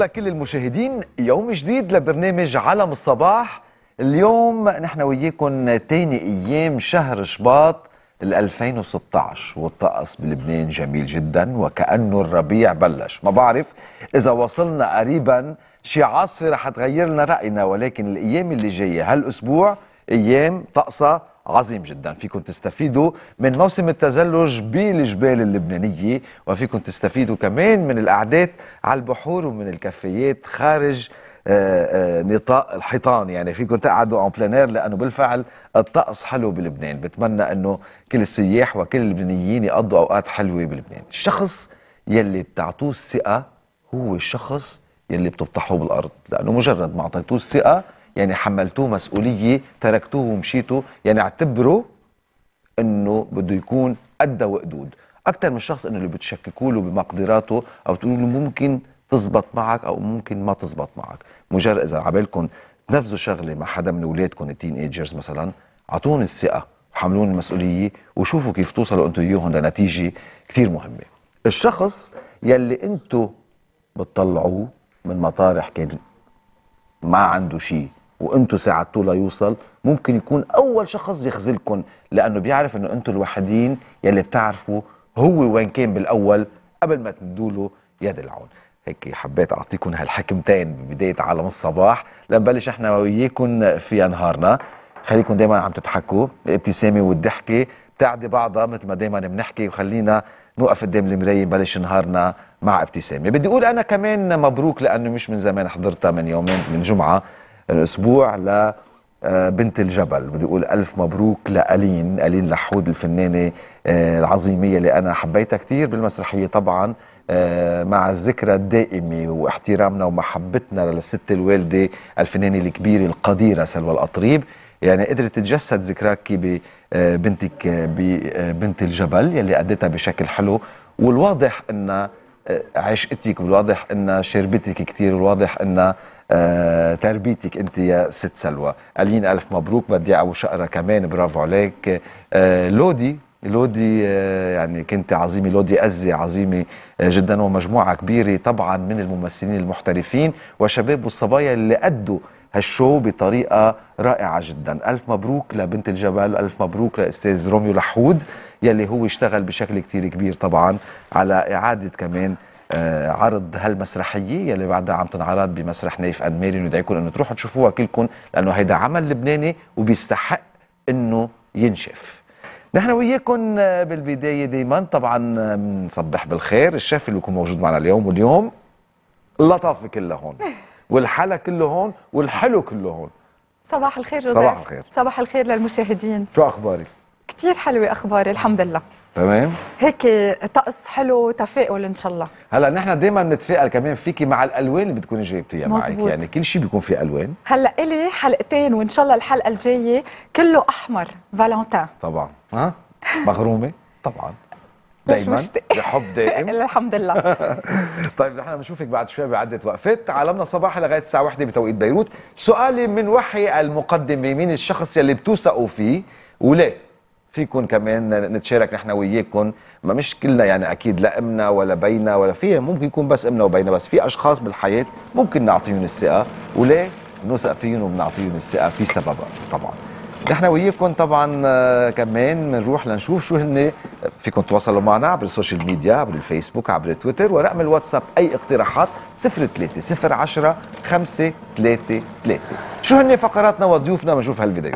لك كل المشاهدين يوم جديد لبرنامج علم الصباح اليوم نحن وياكم تاني ايام شهر شباط 2016 والطقس بلبنان جميل جدا وكأنه الربيع بلش ما بعرف إذا وصلنا قريبا شي عاصفة رح تغير لنا رأينا ولكن الأيام اللي جاية هالأسبوع أيام طقسة عظيم جدا فيكم تستفيدوا من موسم التزلج بالجبال اللبنانية وفيكم تستفيدوا كمان من القعدات على البحور ومن الكافيات خارج آه، آه، نطاق الحيطان يعني فيكم تقعدوا اون بلانير لانه بالفعل الطقس حلو بلبنان بتمنى انه كل السياح وكل اللبنانيين يقضوا اوقات حلوه بلبنان الشخص يلي بتعطوه الثقه هو الشخص يلي بتبطحوه بالارض لانه مجرد ما اعطيتوه الثقه يعني حملتوه مسؤوليه تركتوه ومشيتوا يعني اعتبروا انه بده يكون قد وقدود اكثر من الشخص انه اللي بتشككوا له بمقدراته او تقولوا له ممكن تزبط معك او ممكن ما تزبط معك مجرد اذا عبالكم تنفذوا شغله مع حدا من اولادكم التين ايجرز مثلا اعطوهم الثقه وحملون المسؤوليه وشوفوا كيف توصلوا انتو اياهم لنتيجه كثير مهمه الشخص يلي انتم بتطلعوه من مطارح كان ما عنده شيء وانتم ساعدتوه ليوصل ممكن يكون اول شخص يخذلكم لانه بيعرف انه انتم الوحيدين يلي بتعرفوا هو وين كان بالاول قبل ما تمدوا له يد العون هيك حبيت اعطيكم هالحكمتين ببدايه عالم الصباح لنبلش احنا وياكم في نهارنا خليكم دائما عم تضحكوا الابتسامه والضحكه بتعدي بعضها مثل ما دائما بنحكي وخلينا نوقف قدام المرايه نبلش نهارنا مع ابتسامه بدي اقول انا كمان مبروك لانه مش من زمان حضرتها من يومين من جمعه الاسبوع ل آه، بنت الجبل بدي اقول الف مبروك لالين الين لحود الفنانه آه، العظيميه اللي انا حبيتها كثير بالمسرحيه طبعا آه، مع الذكرى الدائمه واحترامنا ومحبتنا للست الوالده الفنانه الكبيره القديره سلوى القطريب يعني قدرت تتجسد ذكراك ببنتك ببنت الجبل يلي اديتها بشكل حلو والواضح انها عشقتك والواضح انها شربتك كثير والواضح انها آه، تربيتك انت يا ست سلوى الين الف مبروك ابو شقره كمان برافو عليك آه، لودي لودي آه، يعني كنت عظيمة لودي أزي عظيمة جدا ومجموعة كبيرة طبعا من الممثلين المحترفين والشباب والصبايا اللي أدوا هالشو بطريقة رائعة جدا ألف مبروك لبنت الجبل ألف مبروك لأستاذ روميو لحود يلي هو اشتغل بشكل كتير كبير طبعا على إعادة كمان آه، عرض هالمسرحيه يلي بعدها عم تنعرض بمسرح نايف اند ندعيكم انه تروحوا تشوفوها كلكم لانه هيدا عمل لبناني وبيستحق انه ينشاف نحن وياكم آه، بالبدايه دائما طبعا بنصبح آه، بالخير الشاف اللي بيكون موجود معنا اليوم واليوم اللطافه كلها هون والحلا كله هون والحلو كله هون صباح الخير جوزيف صباح الخير صباح الخير للمشاهدين شو اخبارك كثير حلوه اخباري الحمد لله تمام هيك طقس حلو وتفاؤل ان شاء الله هلا نحن دائما بنتفائل كمان فيكي مع الالوان اللي بتكوني جايبتيها معك يعني كل شيء بيكون فيه الوان هلا الي حلقتين وان شاء الله الحلقه الجايه كله احمر فالنتين طبعا ها مغرومه طبعا دايما بحب دائم الحمد لله طيب نحن بنشوفك بعد شوي بعدة وقفات عالمنا صباح لغاية الساعة 1 بتوقيت بيروت سؤالي من وحي المقدمة مين الشخص يلي بتوثقوا فيه وليه فيكم كمان نتشارك نحن وياكم ما مش كلنا يعني اكيد لا امنا ولا بينا ولا فيها ممكن يكون بس امنا وبينا بس في اشخاص بالحياه ممكن نعطيهم الثقه وليه بنوثق فيهم وبنعطيهم الثقه في سببها طبعا نحن وياكم طبعا آه، كمان بنروح لنشوف شو هن فيكم تواصلوا معنا عبر السوشيال ميديا عبر الفيسبوك عبر تويتر ورقم الواتساب اي اقتراحات 03 010 533 شو هن فقراتنا وضيوفنا بنشوف هالفيديو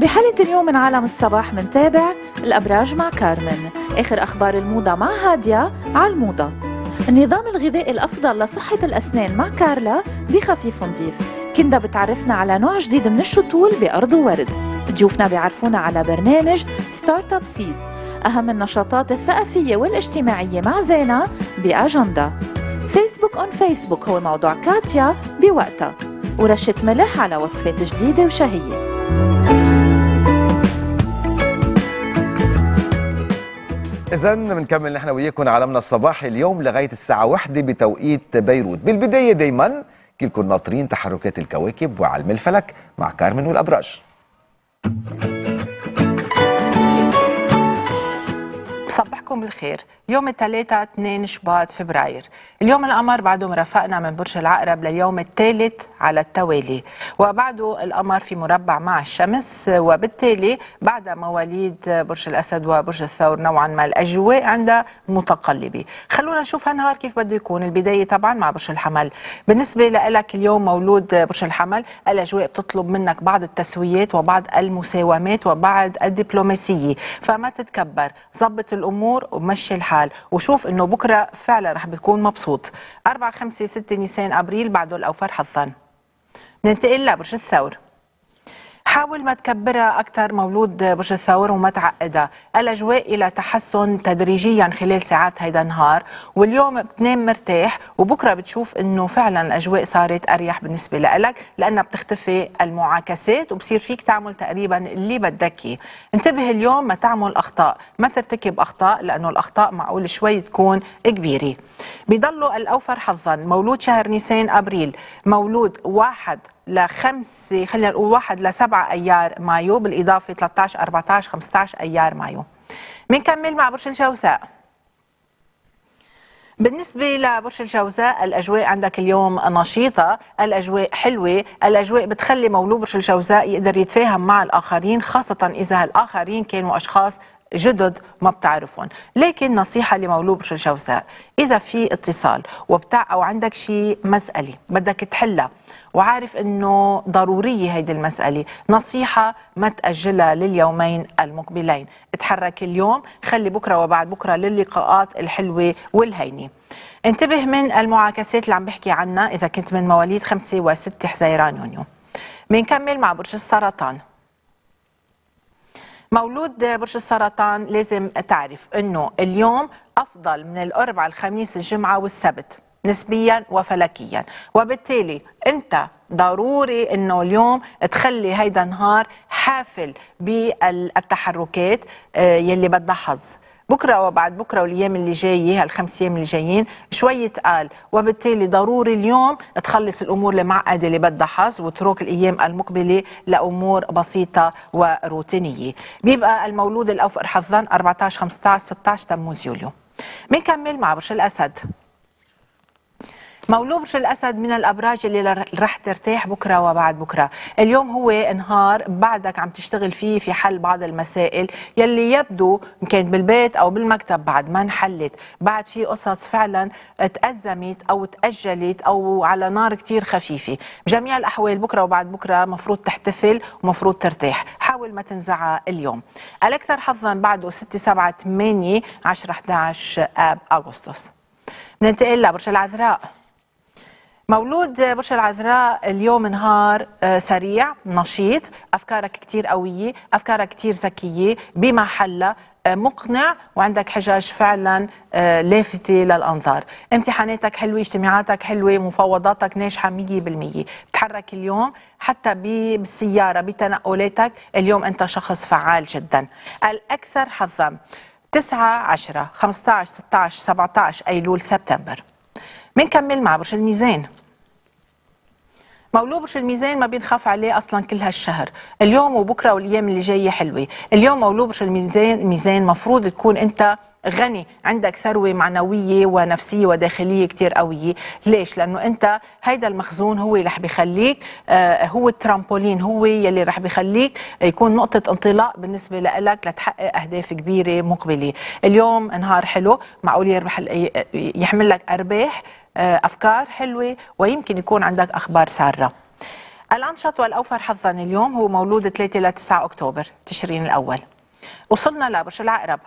بحلقة اليوم من عالم الصباح منتابع الأبراج مع كارمن آخر أخبار الموضة مع هادية على الموضة النظام الغذائي الأفضل لصحة الأسنان مع كارلا بخفيف ونظيف كندا بتعرفنا على نوع جديد من الشطول بأرض وورد ضيوفنا بيعرفونا على برنامج ستارت اب سيد أهم النشاطات الثقافية والاجتماعية مع زينة بأجندة فيسبوك اون فيسبوك هو موضوع كاتيا بوقتها ورشة ملح على وصفات جديدة وشهية إذا بنكمل نحن وياكم عالمنا الصباحي اليوم لغاية الساعة 1 بتوقيت بيروت، بالبداية دايما كلكم ناطرين تحركات الكواكب وعلم الفلك مع كارمن والأبراج. صباح مساكم بالخير يوم الثلاثاء 2 شباط فبراير اليوم القمر بعده مرافقنا من برج العقرب لليوم الثالث على التوالي وبعده القمر في مربع مع الشمس وبالتالي بعد مواليد برج الأسد وبرج الثور نوعا ما الأجواء عندها متقلبة خلونا نشوف هالنهار كيف بده يكون البداية طبعا مع برج الحمل بالنسبة لك اليوم مولود برج الحمل الأجواء بتطلب منك بعض التسويات وبعض المساومات وبعض الدبلوماسية فما تتكبر ظبط الأمور الامور ومشي الحال وشوف انه بكره فعلا رح بتكون مبسوط 4 5 6 نيسان ابريل بعده الاوفر حظا ننتقل لبرج الثور حاول ما تكبرها أكثر مولود برج الثور وما تعقدها الأجواء إلى تحسن تدريجيا خلال ساعات هيدا النهار واليوم بتنام مرتاح وبكرة بتشوف أنه فعلا الأجواء صارت أريح بالنسبة لك لأنها بتختفي المعاكسات وبصير فيك تعمل تقريبا اللي بدك إياه انتبه اليوم ما تعمل أخطاء ما ترتكب أخطاء لأنه الأخطاء معقول شوي تكون كبيرة بيضلوا الأوفر حظا مولود شهر نيسان أبريل مولود واحد لخمسة خلينا نقول واحد لسبعة أيار مايو بالإضافة 13 14 15 أيار مايو بنكمل مع برج الجوزاء بالنسبة لبرج الجوزاء الأجواء عندك اليوم نشيطة الأجواء حلوة الأجواء بتخلي مولود برج الجوزاء يقدر يتفاهم مع الآخرين خاصة إذا الآخرين كانوا أشخاص جدد ما بتعرفهم لكن نصيحه لمولوب شوشوساء اذا في اتصال وبتاع او عندك شيء مساله بدك تحلها وعارف انه ضروريه هيدي المساله نصيحه ما تاجلها لليومين المقبلين اتحرك اليوم خلي بكره وبعد بكره للقاءات الحلوه والهينه انتبه من المعاكسات اللي عم بحكي عنها اذا كنت من مواليد 5 و6 حزيران يونيو بنكمل مع برج السرطان مولود برج السرطان لازم تعرف انه اليوم افضل من الاربعاء الخميس الجمعه والسبت نسبيا وفلكيا وبالتالي انت ضروري انه اليوم تخلي هيدا النهار حافل بالتحركات آه، يلي بدها حظ بكره وبعد بكره والايام اللي جايه هالخمس ايام اللي جايين شويه قال وبالتالي ضروري اليوم تخلص الامور المعقده اللي بدها حظ وتروك الايام المقبله لامور بسيطه وروتينيه بيبقى المولود الاوفر حظا 14 15 16 تموز يوليو بنكمل مع برج الاسد مولوم برج الاسد من الابراج اللي رح ترتاح بكره وبعد بكره، اليوم هو نهار بعدك عم تشتغل فيه في حل بعض المسائل يلي يبدو كانت بالبيت او بالمكتب بعد ما انحلت، بعد في قصص فعلا تأزمت او تأجلت او على نار كثير خفيفه، بجميع الاحوال بكره وبعد بكره مفروض تحتفل ومفروض ترتاح، حاول ما تنزعها اليوم. الاكثر حظا بعده 6 7 8 10 11 اب اغسطس. ننتقل لبرج العذراء مولود برج العذراء اليوم نهار آه، سريع نشيط افكارك كثير قويه افكارك كثير ذكيه بمحلة آه، مقنع وعندك حجج فعلا آه، لافتة للأنظار امتحاناتك حلوة اجتماعاتك حلوة مفاوضاتك ناجحة 100% بتحرك اليوم حتى بالسيارة بتنقلاتك اليوم أنت شخص فعال جدا الأكثر حظا 9 10 15 16 17 أيلول سبتمبر منكمل مع برج الميزان مولوبش الميزان ما بينخاف عليه اصلا كل هالشهر اليوم وبكره والايام اللي جايه حلوه اليوم مولوبش الميزان ميزان مفروض تكون انت غني عندك ثروة معنوية ونفسية وداخلية كتير قوية ليش؟ لأنه أنت هيدا المخزون هو اللي رح بيخليك آه هو الترامبولين هو يلي رح بيخليك يكون نقطة انطلاق بالنسبة لك لتحقق أهداف كبيرة مقبلة اليوم نهار حلو معقول يربح يحمل لك أرباح آه، افكار حلوه ويمكن يكون عندك اخبار ساره الانشط والاوفر حظا اليوم هو مولود 3 ل 9 اكتوبر تشرين الاول وصلنا لبرج العقرب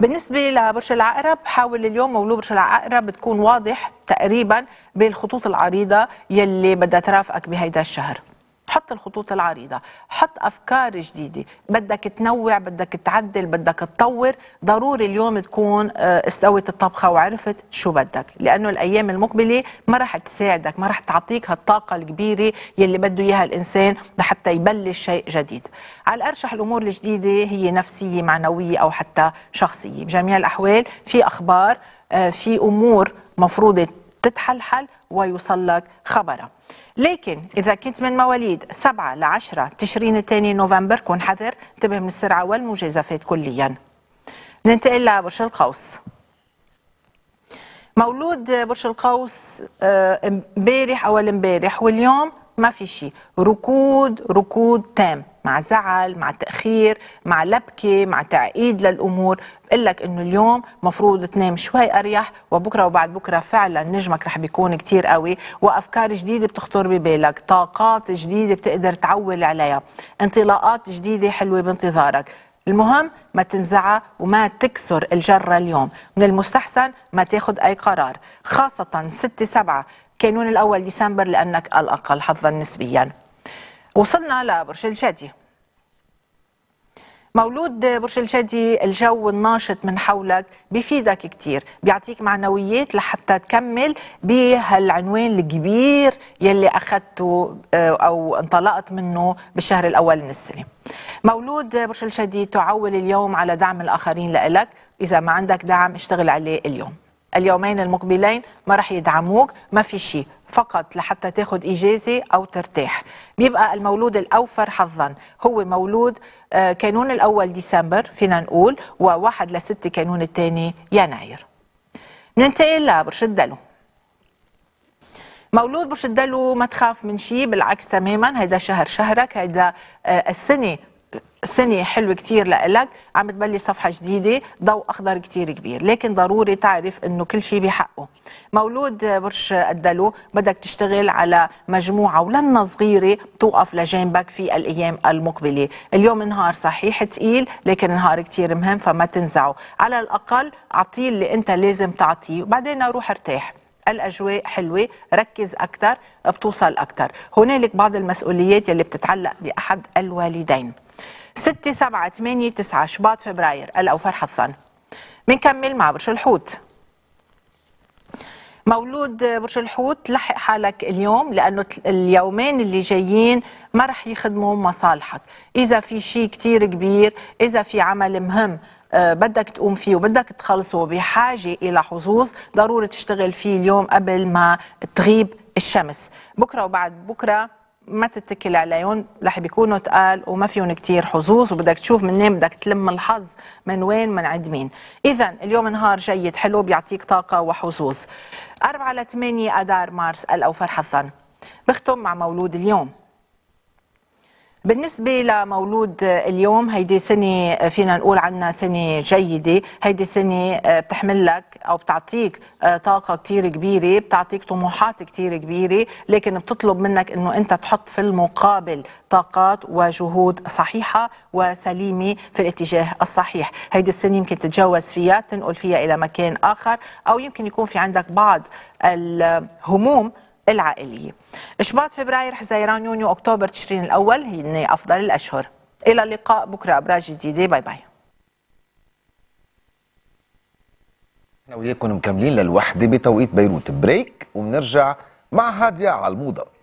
بالنسبه لبرج العقرب حاول اليوم مولود برج العقرب تكون واضح تقريبا بالخطوط العريضه يلي بدها ترافقك بهيدا الشهر حط الخطوط العريضة حط أفكار جديدة بدك تنوع بدك تعدل بدك تطور ضروري اليوم تكون آه، استوت الطبخة وعرفت شو بدك لأنه الأيام المقبلة ما رح تساعدك ما رح تعطيك هالطاقة الكبيرة يلي بده إياها الإنسان لحتى يبلش شيء جديد على الأرشح الأمور الجديدة هي نفسية معنوية أو حتى شخصية بجميع الأحوال في أخبار آه، في أمور مفروضة تتحلحل ويوصل لك خبرها لكن اذا كنت من مواليد 7 ل 10 تشرين الثاني نوفمبر كن حذر انتبه من السرعه والمجازفات كليا ننتقل لبرج القوس مولود برج القوس آه، امبارح اول امبارح واليوم ما في شيء ركود ركود تام مع زعل مع تأخير مع لبكة مع تعقيد للأمور بقول لك إنه اليوم مفروض تنام شوي أريح وبكرة وبعد بكرة فعلا نجمك رح بيكون كتير قوي وأفكار جديدة بتخطر ببالك طاقات جديدة بتقدر تعول عليها انطلاقات جديدة حلوة بانتظارك المهم ما تنزعى وما تكسر الجرة اليوم من المستحسن ما تاخد أي قرار خاصة 6 7 كانون الأول ديسمبر لأنك الأقل حظا نسبيا وصلنا لبرج الجدي مولود برج الجدي الجو الناشط من حولك بيفيدك كتير بيعطيك معنويات لحتى تكمل بهالعنوان الكبير يلي أخذته آه، أو انطلقت منه بالشهر الأول من السنة مولود برج الجدي تعول اليوم على دعم الآخرين لإلك إذا ما عندك دعم اشتغل عليه اليوم اليومين المقبلين ما راح يدعموك ما في شيء فقط لحتى تاخد إجازة أو ترتاح بيبقى المولود الأوفر حظا هو مولود آه، كانون الأول ديسمبر فينا نقول وواحد لستة كانون الثاني يناير ننتقل لبرش الدلو مولود برش الدلو ما تخاف من شيء بالعكس تماما هيدا شهر شهرك هيدا آه، السنة سنه حلوه كتير لإلك عم تبلش صفحه جديده ضوء اخضر كتير كبير لكن ضروري تعرف انه كل شيء بحقه مولود برج الدلو بدك تشتغل على مجموعه ولنا صغيره توقف لجانبك في الايام المقبله اليوم نهار صحيح تقيل لكن نهار كتير مهم فما تنزعه على الاقل اعطيه اللي انت لازم تعطيه وبعدين روح ارتاح الاجواء حلوه ركز اكثر بتوصل اكثر هنالك بعض المسؤوليات يلي بتتعلق باحد الوالدين 6 7 8 9 شباط فبراير الأوفر حظا بنكمل مع برج الحوت مولود برج الحوت لحق حالك اليوم لانه اليومين اللي جايين ما رح يخدموا مصالحك اذا في شيء كثير كبير اذا في عمل مهم آه، بدك تقوم فيه وبدك تخلصه بحاجه الى حظوظ ضروري تشتغل فيه اليوم قبل ما تغيب الشمس بكره وبعد بكره ما تتكل عليهم رح بيكونوا تقال وما فيهم كتير حظوظ وبدك تشوف منين بدك تلم الحظ من وين من عند مين اذا اليوم نهار جيد حلو بيعطيك طاقه وحظوظ 4 ل 8 اذار مارس الاوفر حظا بختم مع مولود اليوم بالنسبة لمولود اليوم هيدي سنة فينا نقول عنها سنة جيدة هيدي سنة آه، بتحمل لك أو بتعطيك آه، طاقة كتير كبيرة بتعطيك طموحات كتير كبيرة لكن بتطلب منك أنه أنت تحط في المقابل طاقات وجهود صحيحة وسليمة في الاتجاه الصحيح هيدي السنة يمكن تتجاوز فيها تنقل فيها إلى مكان آخر أو يمكن يكون في عندك بعض الهموم آه، العائلية شباط فبراير حزيران يونيو أكتوبر تشرين الأول هن أفضل الأشهر إلى اللقاء بكرة أبراج جديدة باي باي احنا وياكم مكملين للوحدة بتوقيت بيروت بريك وبنرجع مع هادية على الموضة